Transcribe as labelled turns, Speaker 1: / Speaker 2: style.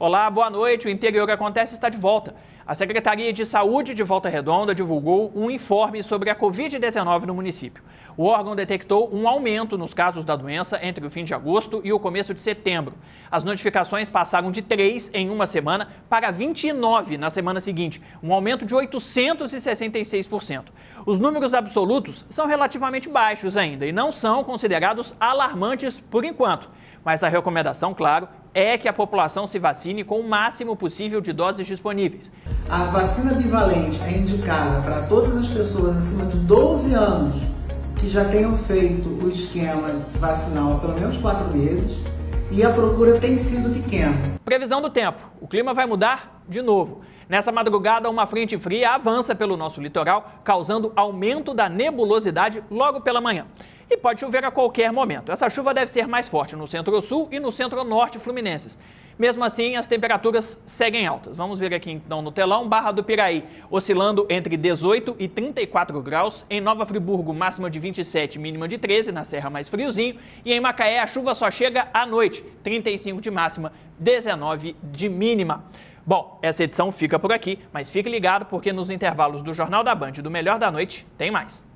Speaker 1: Olá, boa noite. O que Acontece está de volta. A Secretaria de Saúde de Volta Redonda divulgou um informe sobre a Covid-19 no município. O órgão detectou um aumento nos casos da doença entre o fim de agosto e o começo de setembro. As notificações passaram de 3 em uma semana para 29 na semana seguinte, um aumento de 866%. Os números absolutos são relativamente baixos ainda e não são considerados alarmantes por enquanto. Mas a recomendação, claro, é que a população se vacine com o máximo possível de doses disponíveis.
Speaker 2: A vacina bivalente é indicada para todas as pessoas acima de 12 anos que já tenham feito o esquema vacinal há pelo menos 4 meses e a procura tem sido pequena.
Speaker 1: Previsão do tempo: o clima vai mudar de novo. Nessa madrugada, uma frente fria avança pelo nosso litoral, causando aumento da nebulosidade logo pela manhã e pode chover a qualquer momento. Essa chuva deve ser mais forte no centro-sul e no centro-norte fluminenses. Mesmo assim, as temperaturas seguem altas. Vamos ver aqui então no telão, Barra do Piraí oscilando entre 18 e 34 graus, em Nova Friburgo máxima de 27, mínima de 13, na Serra mais friozinho, e em Macaé a chuva só chega à noite, 35 de máxima, 19 de mínima. Bom, essa edição fica por aqui, mas fique ligado porque nos intervalos do Jornal da Band e do Melhor da Noite tem mais.